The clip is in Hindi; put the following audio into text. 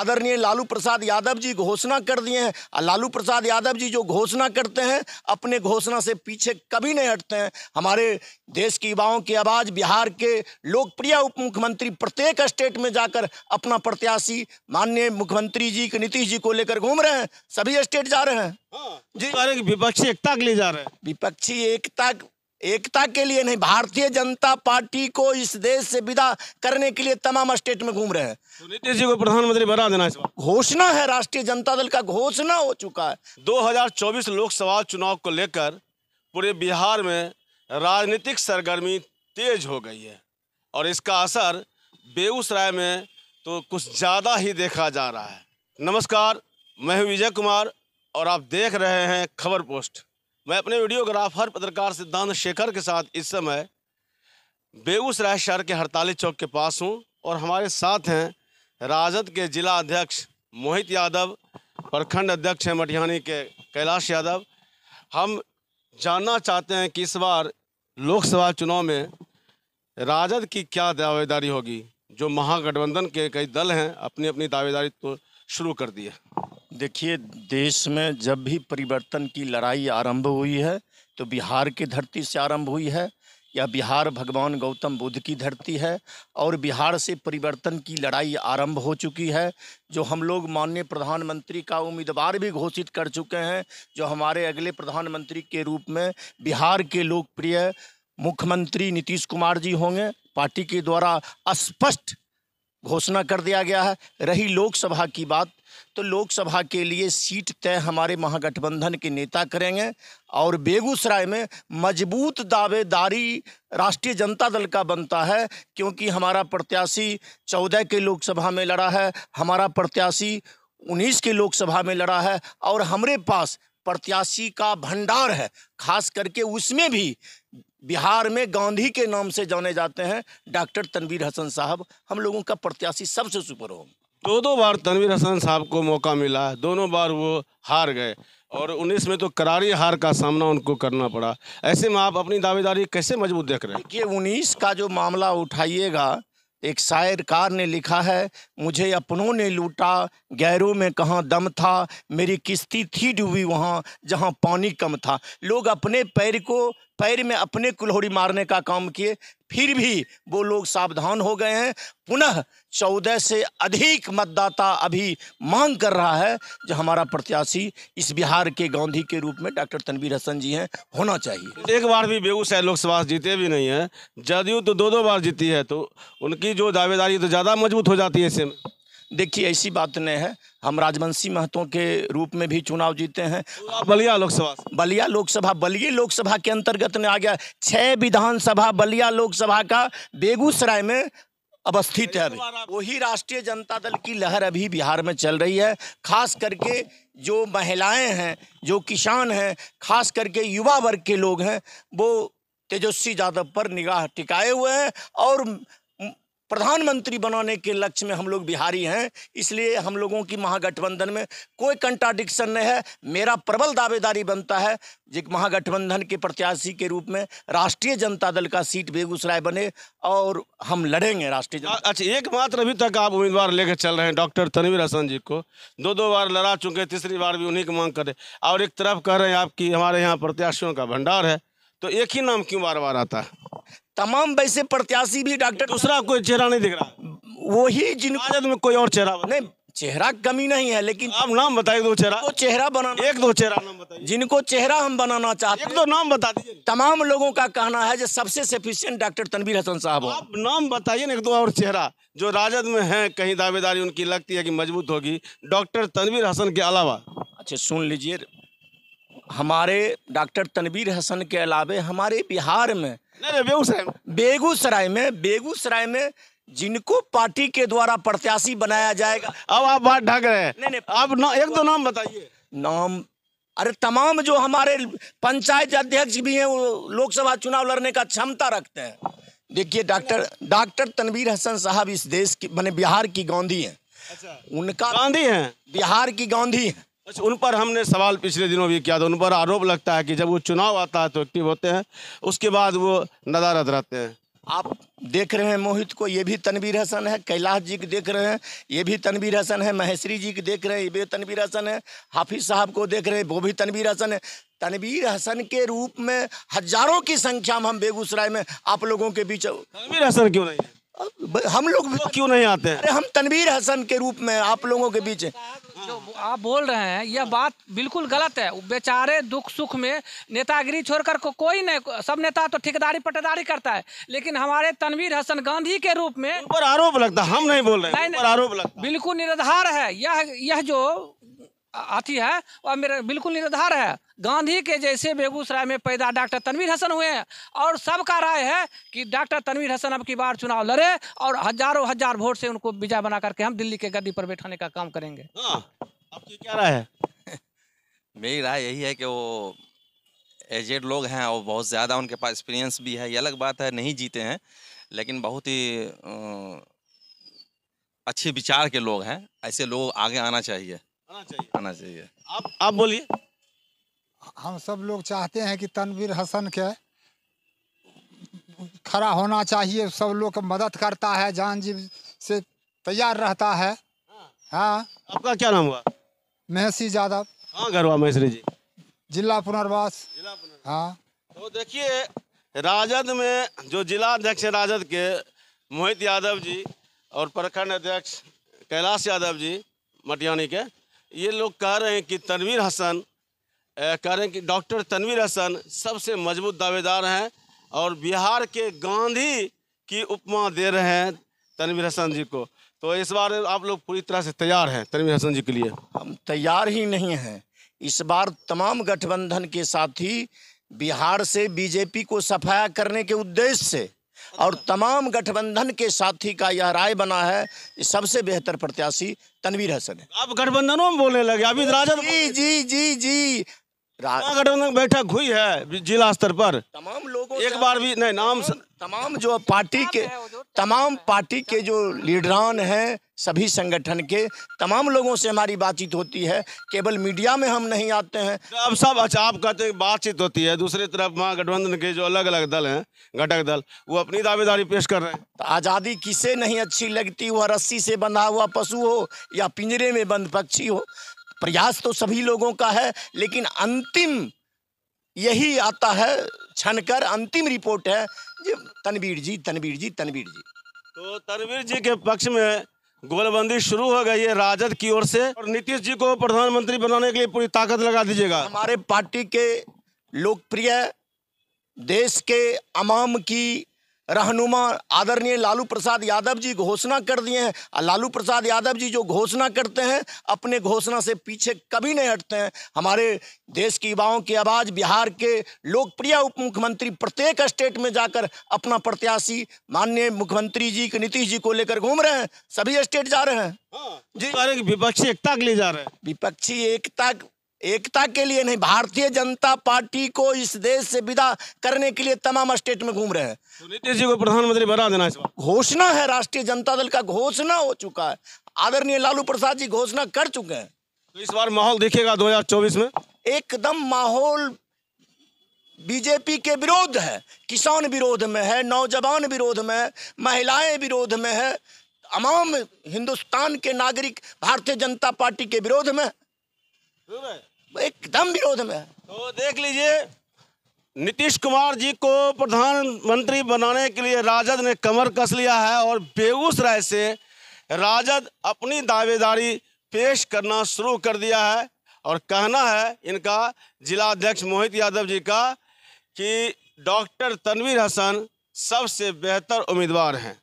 आदरणीय लालू प्रसाद यादव जी घोषणा कर दिए हैं लालू प्रसाद यादव जी जो घोषणा करते हैं अपने घोषणा से पीछे कभी नहीं हटते हैं हमारे देश की युवाओं की आवाज़ बिहार के लोकप्रिय उप मुख्यमंत्री प्रत्येक स्टेट में जाकर अपना प्रत्याशी माननीय मुख्यमंत्री जी के नीतीश जी को लेकर घूम रहे हैं सभी स्टेट जा रहे हैं हाँ। जी विपक्षी एकता के लिए जा रहे हैं विपक्षी एकता एकता के लिए नहीं भारतीय जनता पार्टी को इस देश से विदा करने के लिए तमाम स्टेट में घूम रहे हैं तो नीतीश जी को प्रधानमंत्री बना देना घोषणा है राष्ट्रीय जनता दल का घोषणा हो चुका है 2024 लोकसभा चुनाव को लेकर पूरे बिहार में राजनीतिक सरगर्मी तेज हो गई है और इसका असर बेगूसराय में तो कुछ ज़्यादा ही देखा जा रहा है नमस्कार मैं हूँ विजय कुमार और आप देख रहे हैं खबर पोस्ट मैं अपने वीडियोग्राफर पत्रकार सिद्धांत शेखर के साथ इस समय बेगूसराय शहर के हड़ताली चौक के पास हूँ और हमारे साथ हैं राजद के जिला अध्यक्ष मोहित यादव प्रखंड अध्यक्ष हैं मटिहानी के कैलाश यादव हम जानना चाहते हैं कि इस बार लोकसभा चुनाव में राजद की क्या दावेदारी होगी जो महागठबंधन के कई दल हैं अपनी अपनी दावेदारी तो शुरू कर दी है देखिए देश में जब भी परिवर्तन की लड़ाई आरंभ हुई है तो बिहार की धरती से आरंभ हुई है या बिहार भगवान गौतम बुद्ध की धरती है और बिहार से परिवर्तन की लड़ाई आरंभ हो चुकी है जो हम लोग माननीय प्रधानमंत्री का उम्मीदवार भी घोषित कर चुके हैं जो हमारे अगले प्रधानमंत्री के रूप में बिहार के लोकप्रिय मुख्यमंत्री नीतीश कुमार जी होंगे पार्टी के द्वारा स्पष्ट घोषणा कर दिया गया है रही लोकसभा की बात तो लोकसभा के लिए सीट तय हमारे महागठबंधन के नेता करेंगे और बेगूसराय में मजबूत दावेदारी राष्ट्रीय जनता दल का बनता है क्योंकि हमारा प्रत्याशी चौदह के लोकसभा में लड़ा है हमारा प्रत्याशी उन्नीस के लोकसभा में लड़ा है और हमारे पास प्रत्याशी का भंडार है खास करके उसमें भी बिहार में गांधी के नाम से जाने जाते हैं डॉक्टर तनवीर हसन साहब हम लोगों का प्रत्याशी सबसे सुपर हो दो दो बार तनवीर हसन साहब को मौका मिला दोनों बार वो हार गए और उन्नीस में तो करारी हार का सामना उनको करना पड़ा ऐसे में आप अपनी दावेदारी कैसे मजबूत देख रहे हैं कि उन्नीस का जो मामला उठाइएगा एक शायरकार ने लिखा है मुझे अपनों ने लूटा गैरों में कहाँ दम था मेरी किश्ती थी डूबी वहाँ जहाँ पानी कम था लोग अपने पैर को पैर में अपने कुल्होड़ी मारने का काम किए फिर भी वो लोग सावधान हो गए हैं पुनः चौदह से अधिक मतदाता अभी मांग कर रहा है जो हमारा प्रत्याशी इस बिहार के गांधी के रूप में डॉक्टर तनवीर हसन जी हैं होना चाहिए एक बार भी बेगूसराय लोकसभा जीते भी नहीं है जदयू तो दो दो बार जीती है तो उनकी जो दावेदारी तो ज़्यादा मजबूत हो जाती है इससे देखिए ऐसी बात नहीं है हम राजवंशी महतो के रूप में भी चुनाव जीते हैं बलिया लोकसभा बलिया लोकसभा बलिया लोकसभा के अंतर्गत में आ गया छः विधानसभा बलिया लोकसभा का बेगूसराय में अवस्थित है अभी वही राष्ट्रीय जनता दल की लहर अभी बिहार में चल रही है खास करके जो महिलाएं हैं जो किसान हैं खास करके युवा वर्ग के लोग हैं वो तेजस्वी यादव पर निगाह टिकाए हुए हैं और प्रधानमंत्री बनाने के लक्ष्य में हम लोग बिहारी हैं इसलिए हम लोगों की महागठबंधन में कोई कंट्राडिक्शन नहीं है मेरा प्रबल दावेदारी बनता है जो महागठबंधन के प्रत्याशी के रूप में राष्ट्रीय जनता दल का सीट बेगूसराय बने और हम लड़ेंगे राष्ट्रीय जनता अच्छा एकमात्र अभी तक आप उम्मीदवार लेकर चल रहे हैं डॉक्टर तनवीर हसन जी को दो दो बार लड़ा चुके तीसरी बार भी उन्हीं की मांग करें और एक तरफ कह रहे हैं आपकी हमारे यहाँ प्रत्याशियों का भंडार है तो एक ही नाम क्यों बार बार आता है तमाम वैसे प्रत्याशी भी डॉक्टर दूसरा कोई चेहरा नहीं दिख रहा वही जिन में कोई और चेहरा नहीं चेहरा कमी नहीं है लेकिन आप नाम बताए दो चेहरा तो चेहरा बना एक दो चेहरा नाम बताइए जिनको चेहरा हम बनाना चाहते हैं तो नाम बता दीजिए तमाम लोगों का कहना है जो सबसे सफिशियंट डॉक्टर तनवीर हसन साहब आप नाम बताइए ना एक दो और चेहरा जो राजद में है कहीं दावेदारी उनकी लगती है कि मजबूत होगी डॉक्टर तनवीर हसन के अलावा अच्छा सुन लीजिए हमारे डॉक्टर तनवीर हसन के अलावे हमारे बिहार में बेगूसराय में बेगूसराय में बेगूसराय में बेगूसराय में जिनको पार्टी के द्वारा प्रत्याशी बनाया जाएगा अब आप बात ढक रहे हैं नहीं नहीं आप ना, एक दो नाम बताइए नाम अरे तमाम जो हमारे पंचायत अध्यक्ष भी हैं वो लोकसभा चुनाव लड़ने का क्षमता रखते हैं देखिए डॉक्टर डॉक्टर तनवीर हसन साहब इस देश की मैंने बिहार की गांधी हैं अच्छा। उनका गांधी हैं बिहार की गांधी हैं अच्छा उन पर हमने सवाल पिछले दिनों भी किया था उन पर आरोप लगता है कि जब वो चुनाव आता है तो एक्टिव होते हैं उसके बाद वो नदारद रहते हैं आप देख रहे हैं मोहित को ये भी तनवीर हसन है कैलाश जी को देख रहे हैं ये भी तनवीर हसन है महेश्वरी जी को देख रहे हैं ये भी तनवीर हसन है हाफिज साहब को देख रहे हैं वो भी तनवीर हसन है तनवीर हसन के रूप में हजारों की संख्या में हम बेगूसराय में आप लोगों के बीच तनवीर हसन क्यों नहीं है हम लोग भी तो क्यों नहीं आते हैं अरे हम तनवीर हसन के रूप में आप लोगों के बीच जो आप बोल रहे हैं यह बात बिल्कुल गलत है बेचारे दुख सुख में नेतागिरी छोड़कर को कोई नहीं सब नेता तो ठेकेदारी पटेदारी करता है लेकिन हमारे तनवीर हसन गांधी के रूप में ऊपर आरोप लगता हम नहीं बोल रहे हैं आरोप लगता बिल्कुल निराधार है यह यह जो अथी है वह मेरा बिल्कुल निर्धार है गांधी के जैसे बेगूसराय में पैदा डॉक्टर तनवीर हसन हुए हैं और सबका राय है कि डॉक्टर तनवीर हसन अब की बार चुनाव लड़े और हजारों हजार वोट से उनको विजय बना करके हम दिल्ली के गद्दी पर बैठाने का काम करेंगे हाँ, आपकी क्या राय है मेरी राय यही है कि वो एजेड लोग हैं और बहुत ज़्यादा उनके पास एक्सपीरियंस भी है ये अलग बात है नहीं जीते हैं लेकिन बहुत ही अच्छे विचार के लोग हैं ऐसे लोग आगे आना चाहिए आना चाहिए आप आप बोलिए हम सब लोग चाहते हैं कि तनवीर हसन के खड़ा होना चाहिए सब लोग मदद करता है जान जीव से तैयार रहता है हाँ।, हाँ आपका क्या नाम हुआ महसी यादव हाँ घर हुआ महेश्वरी जी जिला पुनर्वास जिला पुनर्वास हाँ तो देखिए राजद में जो जिला अध्यक्ष राजद के मोहित यादव जी और प्रखंड अध्यक्ष कैलाश यादव जी मटियानी के ये लोग कह रहे हैं कि तनवीर हसन कह रहे हैं कि डॉक्टर तनवीर हसन सबसे मजबूत दावेदार हैं और बिहार के गांधी की उपमा दे रहे हैं तनवीर हसन जी को तो इस बार आप लोग पूरी तरह से तैयार हैं तनवीर हसन जी के लिए हम तैयार ही नहीं हैं इस बार तमाम गठबंधन के साथ ही बिहार से बीजेपी को सफाया करने के उद्देश्य से और तमाम गठबंधन के साथी का यह राय बना है सबसे बेहतर प्रत्याशी तनवीर हसन है आप गठबंधनों में बोलने लगे अभी राजद जी जी जी जी गठबंधन बैठक हुई है जिला स्तर पर तमाम लोगों एक बार भी नहीं नाम तमाम जो पार्टी के तमाम पार्टी के जो लीडरान हैं सभी संगठन के तमाम लोगों से हमारी बातचीत होती है केवल मीडिया में हम नहीं आते हैं अब सब अच्छा आप कहते हैं बातचीत होती है दूसरी तरफ महागठबंधन के जो अलग अलग दल हैं घटक दल वो अपनी दावेदारी पेश कर रहे हैं तो आज़ादी किसे नहीं अच्छी लगती वह रस्सी से बंधा हुआ पशु हो या पिंजरे में बंद पक्षी हो प्रयास तो सभी लोगों का है लेकिन अंतिम यही आता है छनकर अंतिम रिपोर्ट है जी तनवीर जी तनवीर जी तनवीर जी तो तनवीर जी के पक्ष में गोलबंदी शुरू हो गई है राजद की ओर से और नीतीश जी को प्रधानमंत्री बनाने के लिए पूरी ताकत लगा दीजिएगा हमारे पार्टी के लोकप्रिय देश के अमाम की रहनुमा आदरणीय लालू प्रसाद यादव जी घोषणा कर दिए हैं लालू प्रसाद यादव जी जो घोषणा करते हैं अपने घोषणा से पीछे कभी नहीं हटते हैं हमारे देश की युवाओं की आवाज़ बिहार के लोकप्रिय उप मुख्यमंत्री प्रत्येक स्टेट में जाकर अपना प्रत्याशी माननीय मुख्यमंत्री जी के नीतीश जी को लेकर घूम रहे हैं सभी स्टेट जा रहे हैं हाँ, जी विपक्षी एकता के लिए जा रहे हैं विपक्षी एकता एकता के लिए नहीं भारतीय जनता पार्टी को इस देश से विदा करने के लिए तमाम स्टेट में घूम रहे हैं नीतीश जी को प्रधानमंत्री बना देना घोषणा है राष्ट्रीय जनता दल का घोषणा हो चुका है आदरणीय लालू प्रसाद जी घोषणा कर चुके हैं तो इस बार माहौल दिखेगा 2024 में एकदम माहौल बीजेपी के विरोध है किसान विरोध में है नौजवान विरोध में है महिलाएं विरोध में है तमाम हिंदुस्तान के नागरिक भारतीय जनता पार्टी के विरोध में एकदम विरोध में तो देख लीजिए नीतीश कुमार जी को प्रधानमंत्री बनाने के लिए राजद ने कमर कस लिया है और बेगूसराय से राजद अपनी दावेदारी पेश करना शुरू कर दिया है और कहना है इनका जिला अध्यक्ष मोहित यादव जी का कि डॉक्टर तनवीर हसन सबसे बेहतर उम्मीदवार हैं